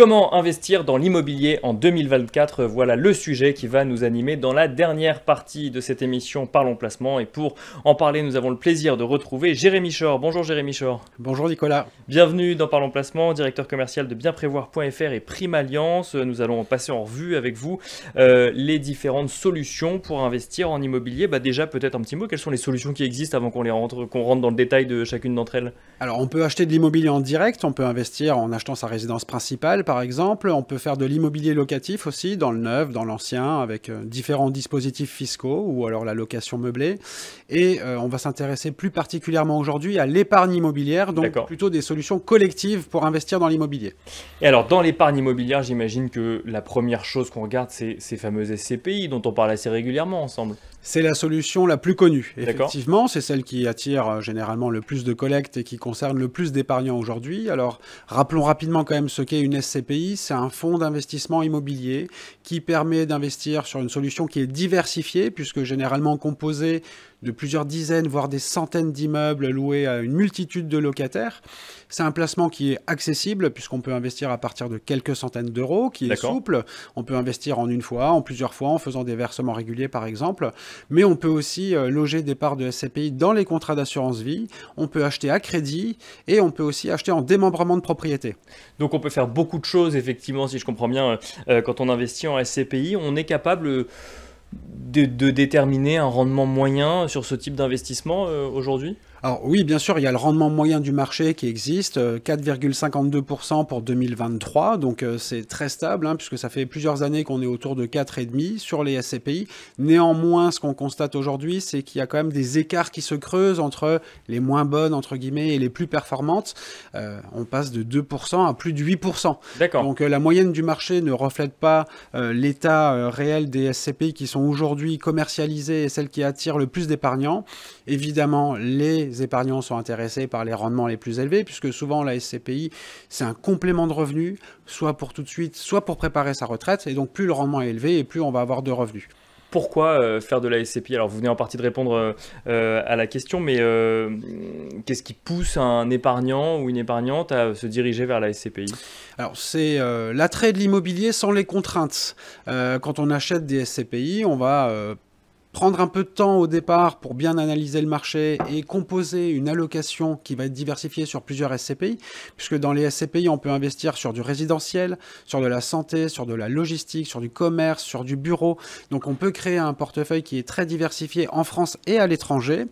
Comment investir dans l'immobilier en 2024 Voilà le sujet qui va nous animer dans la dernière partie de cette émission Parlons Placement. Et pour en parler, nous avons le plaisir de retrouver Jérémy Chor. Bonjour Jérémy Chor. Bonjour Nicolas. Bienvenue dans Parlons Placement, directeur commercial de bienprévoir.fr et Prime Alliance. Nous allons passer en revue avec vous euh, les différentes solutions pour investir en immobilier. Bah déjà, peut-être un petit mot, quelles sont les solutions qui existent avant qu'on rentre, qu'on rentre dans le détail de chacune d'entre elles Alors, on peut acheter de l'immobilier en direct, on peut investir en achetant sa résidence principale par exemple, on peut faire de l'immobilier locatif aussi, dans le neuf, dans l'ancien, avec euh, différents dispositifs fiscaux ou alors la location meublée. Et euh, on va s'intéresser plus particulièrement aujourd'hui à l'épargne immobilière, donc plutôt des solutions collectives pour investir dans l'immobilier. Et alors, dans l'épargne immobilière, j'imagine que la première chose qu'on regarde, c'est ces fameuses SCPI dont on parle assez régulièrement ensemble. C'est la solution la plus connue, effectivement. C'est celle qui attire euh, généralement le plus de collectes et qui concerne le plus d'épargnants aujourd'hui. Alors, rappelons rapidement quand même ce qu'est une SCPI. C'est un fonds d'investissement immobilier qui permet d'investir sur une solution qui est diversifiée, puisque généralement composée de plusieurs dizaines, voire des centaines d'immeubles loués à une multitude de locataires. C'est un placement qui est accessible puisqu'on peut investir à partir de quelques centaines d'euros, qui est souple. On peut investir en une fois, en plusieurs fois, en faisant des versements réguliers par exemple. Mais on peut aussi euh, loger des parts de SCPI dans les contrats d'assurance vie. On peut acheter à crédit et on peut aussi acheter en démembrement de propriété. Donc on peut faire beaucoup de choses effectivement, si je comprends bien, euh, euh, quand on investit en SCPI. On est capable de, déterminer un rendement moyen sur ce type d'investissement euh, aujourd'hui alors oui, bien sûr, il y a le rendement moyen du marché qui existe, 4,52% euh, pour 2023, donc euh, c'est très stable, hein, puisque ça fait plusieurs années qu'on est autour de 4,5% sur les SCPI. Néanmoins, ce qu'on constate aujourd'hui, c'est qu'il y a quand même des écarts qui se creusent entre les moins bonnes, entre guillemets, et les plus performantes. Euh, on passe de 2% à plus de 8%. D'accord. Donc la moyenne du marché ne reflète pas l'état réel des SCPI qui sont aujourd'hui commercialisées et celles qui attirent le plus d'épargnants. Évidemment, les les épargnants sont intéressés par les rendements les plus élevés, puisque souvent la SCPI, c'est un complément de revenu, soit pour tout de suite, soit pour préparer sa retraite, et donc plus le rendement est élevé, et plus on va avoir de revenus pourquoi euh, faire de la SCPI Alors, vous venez en partie de répondre euh, euh, à la question, mais qu'est-ce qui pousse un épargnant ou une épargnante à se diriger vers la SCPI Alors, c'est l'attrait de l'immobilier sans les contraintes. quand on achète des SCPI, on va prendre un peu de temps au départ pour bien analyser le marché et composer une allocation qui va être diversifiée sur plusieurs SCPI, puisque dans les SCPI, on peut investir sur du résidentiel, sur de la santé, sur de la logistique, sur du commerce, sur du bureau. Donc on peut créer un portefeuille qui est très diversifié en France et à l'étranger.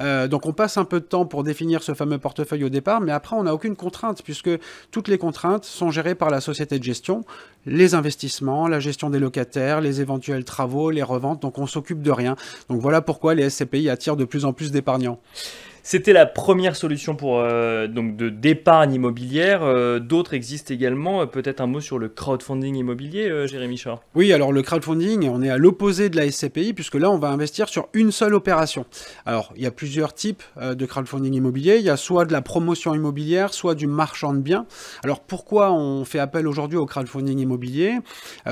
Euh, donc on passe un peu de temps pour définir ce fameux portefeuille au départ, mais après on n'a aucune contrainte, puisque toutes les contraintes sont gérées par la société de gestion, les investissements, la gestion des locataires, les éventuels travaux, les reventes. Donc on s'occupe de rien. Donc voilà pourquoi les SCPI attirent de plus en plus d'épargnants. C'était la première solution pour euh, donc de d'épargne immobilière. Euh, d'autres existent également. Euh, peut-être un mot sur le crowdfunding immobilier, Jérémy Char. Oui, alors le crowdfunding, on est à l'opposé de la SCPI puisque là, on va investir sur une seule opération. Alors, il y a plusieurs types de crowdfunding immobilier. Il y a soit de la promotion immobilière, soit du marchand de biens. Alors, pourquoi on fait appel aujourd'hui au crowdfunding immobilier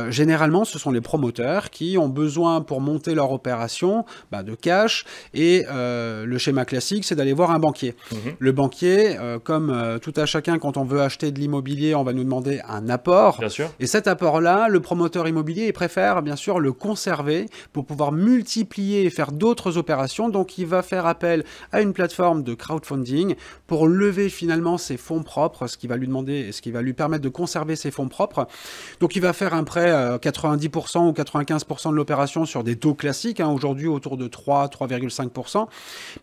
Généralement, ce sont les promoteurs qui ont besoin pour monter leur opération bah, de cash et le schéma classique, c'est aller voir un banquier. Mhm. Le banquier, euh, comme euh, tout à chacun, quand on veut acheter de l'immobilier, on va nous demander un apport. sûr. Et cet apport-là, le promoteur immobilier, préfère bien sûr le conserver pour pouvoir multiplier et faire d'autres opérations. Donc il va faire appel à une plateforme de crowdfunding pour lever finalement ses fonds propres, ce qui va lui demander, ce qui va lui permettre de conserver ses fonds propres. Donc il va faire un prêt 90% euh, ou 95% de l'opération sur des taux classiques, hein, aujourd'hui autour de 3, 3,5%.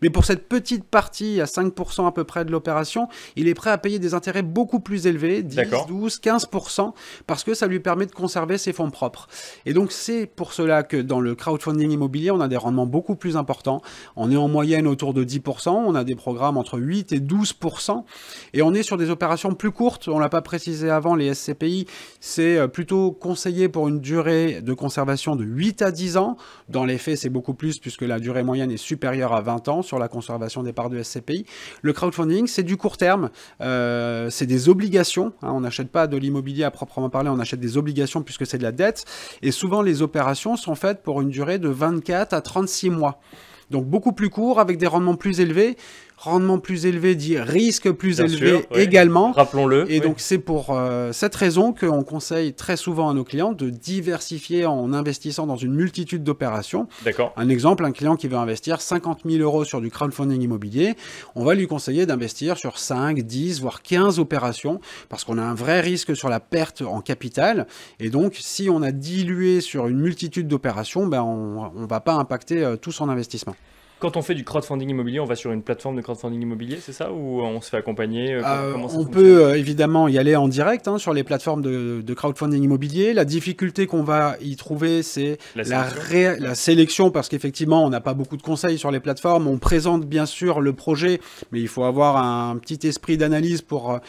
Mais pour cette petite partie, à 5% à peu près de l'opération, il est prêt à payer des intérêts beaucoup plus élevés, 10, 12, 15%, parce que ça lui permet de conserver ses fonds propres. Et donc c'est pour cela que dans le crowdfunding immobilier, on a des rendements beaucoup plus importants. On est en moyenne autour de 10%, on a des programmes entre 8 et 12%, et on est sur des opérations plus courtes, on l'a pas précisé avant, les SCPI, c'est euh, plutôt conseillé pour une durée de conservation de 8 à 10 ans. Dans les faits, c'est beaucoup plus puisque la durée moyenne est supérieure à 20 ans sur la conservation des parts de SCPI. Le crowdfunding, c'est du court terme, euh, c'est des obligations. Hein. on n'achète pas de l'immobilier à proprement parler, on achète des obligations puisque c'est de la dette. Et souvent, les opérations sont faites pour une durée de 24 à 36 mois. Donc beaucoup plus court, avec des rendements plus élevés rendement plus élevé dit risque plus élevé également. Rappelons-le. Et donc c'est pour euh, cette raison qu'on conseille très souvent à nos clients de diversifier en investissant dans une multitude d'opérations. D'accord. Un exemple, un client qui veut investir 50 000 euros sur du crowdfunding immobilier, on va lui conseiller d'investir sur 5, 10, voire 15 opérations parce qu'on a un vrai risque sur la perte en capital. Et donc si on a dilué sur une multitude d'opérations, ben on ne va pas impacter euh, tout son investissement quand on fait du crowdfunding immobilier, on va sur une plateforme de crowdfunding immobilier, c'est ça Ou on se fait accompagner euh, euh, On peut euh, évidemment y aller en direct hein, sur les plateformes de, crowdfunding immobilier. La difficulté qu'on va y trouver, c'est la, sélection, parce qu'effectivement, on n'a pas beaucoup de conseils sur les plateformes. On présente bien sûr le projet, mais il faut avoir un petit esprit d'analyse pour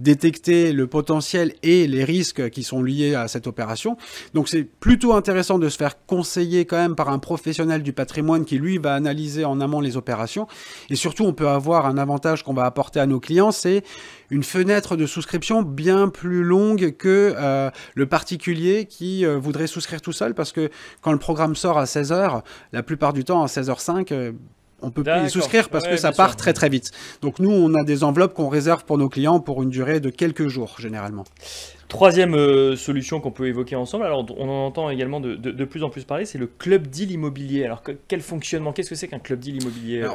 détecter le potentiel et les risques qui sont liés à cette opération. Donc c'est plutôt intéressant de se faire conseiller quand même par un professionnel du patrimoine qui lui va analyser en amont les opérations. Et surtout, on peut avoir un avantage qu'on va apporter à nos clients, c'est une fenêtre de souscription bien plus longue que euh, le particulier qui euh, voudrait souscrire tout seul parce que quand le programme sort à 16h, la plupart du temps à 16h05, on peut plus y souscrire parce que ça part très très vite. Donc nous, on a des enveloppes qu'on réserve pour nos clients pour une durée de quelques jours généralement. Troisième euh, solution qu'on peut évoquer ensemble, alors on en entend également de, plus en plus parler, c'est le club deal immobilier. Alors quel fonctionnement Qu'est-ce que c'est qu'un club deal immobilier euh,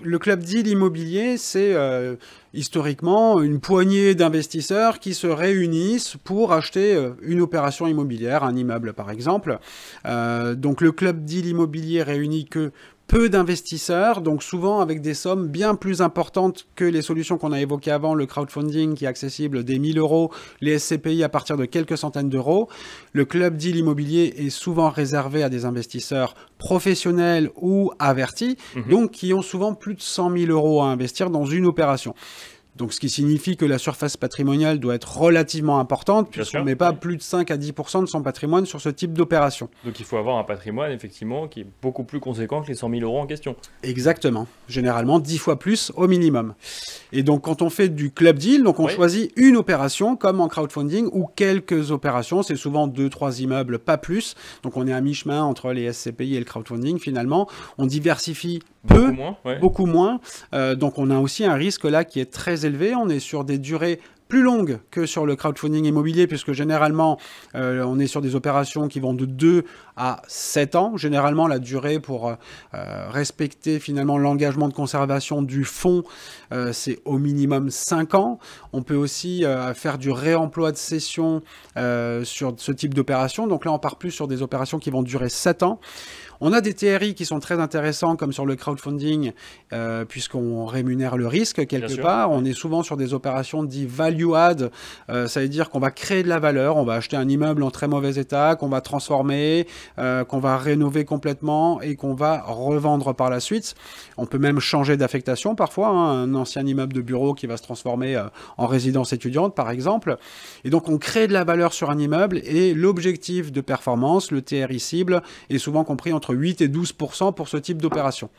le, club deal immobilier, c'est euh, historiquement une poignée d'investisseurs qui se réunissent pour acheter une opération immobilière, un immeuble par exemple. donc le club deal immobilier réunit que peu d'investisseurs, donc souvent avec des sommes bien plus importantes que les solutions qu'on a évoquées avant, le crowdfunding qui est accessible des 1000 euros, les SCPI à partir de quelques centaines d'euros. Le club deal immobilier est souvent réservé à des investisseurs professionnels ou avertis, mhm. donc qui ont souvent plus de 100 000 euros à investir dans une opération. Donc, ce qui signifie que la surface patrimoniale doit être relativement importante, puisqu'on ne met pas plus de 5 à 10 de son patrimoine sur ce type d'opération. Donc, il faut avoir un patrimoine, effectivement, qui est beaucoup plus conséquent que les 100 000 euros en question. Exactement. Généralement, 10 fois plus au minimum. Et donc, quand on fait du club deal, donc on choisit une opération, comme en crowdfunding, ou quelques opérations. C'est souvent 2-3 immeubles, pas plus. Donc, on est à mi-chemin entre les SCPI et le crowdfunding, finalement. On diversifie peu, beaucoup moins. Euh, donc on a aussi un risque là qui est très élevé. On est sur des durées plus longues que sur le crowdfunding immobilier, puisque généralement, euh, on est sur des opérations qui vont de 2 à 7 ans. Généralement, la durée pour euh, respecter finalement l'engagement de conservation du fonds, c'est au minimum 5 ans. On peut aussi faire du réemploi de cession sur ce type d'opération. Donc là, on part plus sur des opérations qui vont durer 7 ans. On a des TRI qui sont très intéressants, comme sur le crowdfunding, euh, puisqu'on rémunère le risque quelque part. On est souvent sur des opérations dites value-add. Euh, ça veut dire qu'on va créer de la valeur, on va acheter un immeuble en très mauvais état, qu'on va transformer, euh, qu'on va rénover complètement et qu'on va revendre par la suite. On peut même changer d'affectation parfois. Hein. un ancien immeuble de bureau qui va se transformer en résidence étudiante, par exemple. Et donc, on crée de la valeur sur un immeuble et l'objectif de performance, le TRI cible, est souvent compris en 8 et 12 pour ce type d'opération.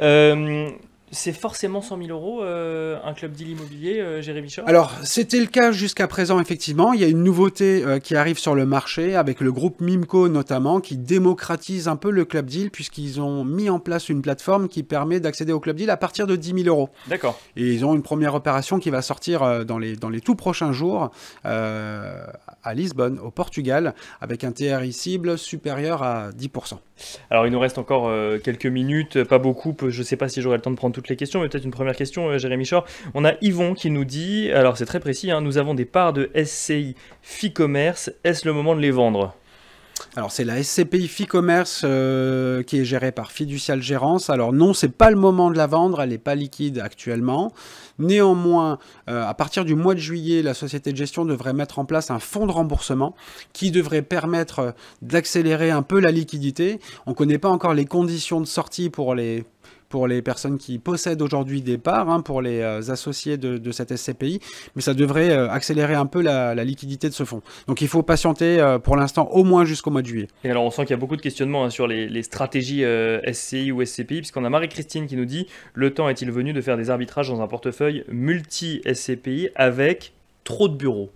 Euh, c'est forcément 100 000 euros euh, un club deal immobilier, euh, Jérémy Alors, c'était le cas jusqu'à présent, effectivement. Il y a une nouveauté euh, qui arrive sur le marché avec le groupe Mimco notamment, qui démocratise un peu le club deal, puisqu'ils ont mis en place une plateforme qui permet d'accéder au club deal à partir de 10 000 euros. D'accord. Et ils ont une première opération qui va sortir dans, les, dans les tout prochains jours à Lisbonne, au Portugal, avec un TRI cible supérieur à 10 alors, il nous reste encore euh, quelques minutes, pas beaucoup. Je ne sais pas si j'aurai le temps de prendre toutes les questions, mais peut-être une première question, euh, Jérémy Chor. On a Yvon qui nous dit alors, c'est très précis, hein, nous avons des parts de SCI Commerce, Est-ce le moment de les vendre alors c'est la SCPI FICommerce Commerce euh, qui est gérée par Fiducial Gérance. Alors non, c'est pas le moment de la vendre, elle n'est pas liquide actuellement. Néanmoins, euh, à partir du mois de juillet, la société de gestion devrait mettre en place un fonds de remboursement qui devrait permettre euh, d'accélérer un peu la liquidité. On ne connaît pas encore les conditions de sortie pour les pour les personnes qui possèdent aujourd'hui des parts, hein, pour les euh, associés de, cette SCPI, mais ça devrait euh, accélérer un peu la, liquidité de ce fonds. Donc il faut patienter euh, pour l'instant au moins jusqu'au mois de juillet. Et alors on sent qu'il y a beaucoup de questionnements hein, sur les, stratégies SCI ou SCPI, puisqu'on a Marie-Christine qui nous dit le temps est-il venu de faire des arbitrages dans un portefeuille multi-SCPI avec trop de bureaux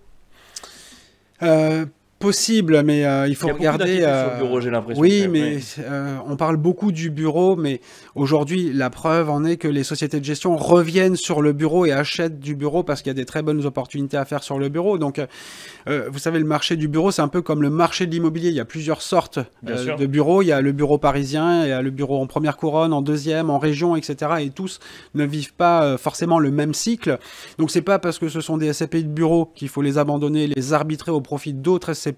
possible, mais euh, il faut regarder. Euh, l'impression. Oui, mais euh, on parle beaucoup du bureau, mais aujourd'hui, la preuve en est que les sociétés de gestion reviennent sur le bureau et achètent du bureau parce qu'il y a des très bonnes opportunités à faire sur le bureau. Donc, vous savez, le marché du bureau, c'est un peu comme le marché de l'immobilier. Il y a plusieurs sortes de bureaux. Il y a le bureau parisien, il y a le bureau en première couronne, en deuxième, en région, etc. Et tous ne vivent pas forcément le même cycle. Donc, c'est pas parce que ce sont des SCPI de bureau qu'il faut les abandonner, les arbitrer au profit d'autres SCPI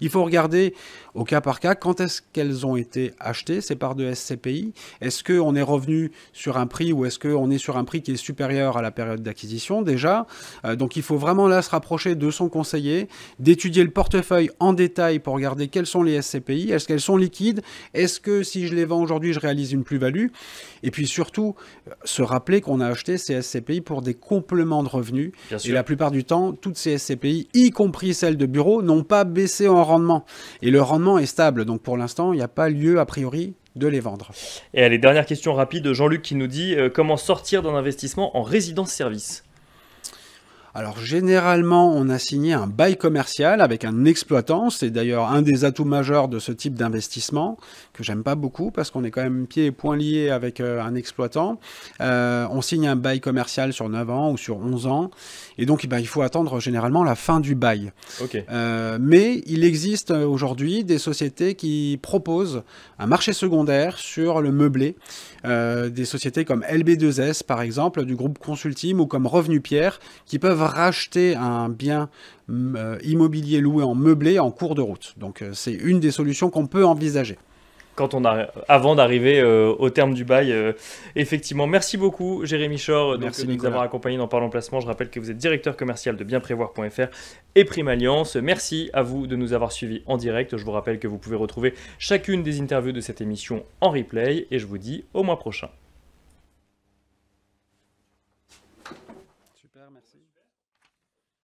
il faut regarder au cas par cas quand est-ce qu'elles ont été achetées, ces parts de SCPI. Est-ce qu'on est revenu sur un prix ou est-ce qu'on est sur un prix qui est supérieur à la période d'acquisition déjà euh, Donc il faut vraiment là se rapprocher de son conseiller, d'étudier le portefeuille en détail pour regarder quelles sont les SCPI, est-ce qu'elles sont liquides, est-ce que si je les vends aujourd'hui je réalise une plus-value, et puis surtout euh, se rappeler qu'on a acheté ces SCPI pour des compléments de revenus. et la plupart du temps, toutes ces SCPI, y compris celles de bureau, n'ont pas baisser en rendement. Et le rendement est stable, donc pour l'instant, il n'y a pas lieu, a priori, de les vendre. Et allez, dernière question rapide, Jean-Luc qui nous dit euh, comment sortir d'un investissement en résidence-service alors généralement, on a signé un bail commercial avec un exploitant. C'est d'ailleurs un des atouts majeurs de ce type d'investissement que j'aime pas beaucoup parce qu'on est quand même pieds et poings liés avec euh, un exploitant. Euh, on signe un bail commercial sur 9 ans ou sur 11 ans et donc eh ben, il faut attendre généralement la fin du bail. Euh, mais il existe aujourd'hui des sociétés qui proposent un marché secondaire sur le meublé. des sociétés comme LB2S par exemple, du groupe Consultim ou comme Revenu Pierre qui peuvent racheter un bien euh, immobilier loué en meublé en cours de route. Donc euh, c'est une des solutions qu'on peut envisager quand on a, avant d'arriver euh, au terme du bail. effectivement, merci beaucoup Jérémy Chor de nous avoir accompagnés dans Parlons Placement. Je rappelle que vous êtes directeur commercial de bienprévoir.fr et Prime Alliance. Merci à vous de nous avoir suivis en direct. Je vous rappelle que vous pouvez retrouver chacune des interviews de cette émission en replay et je vous dis au mois prochain.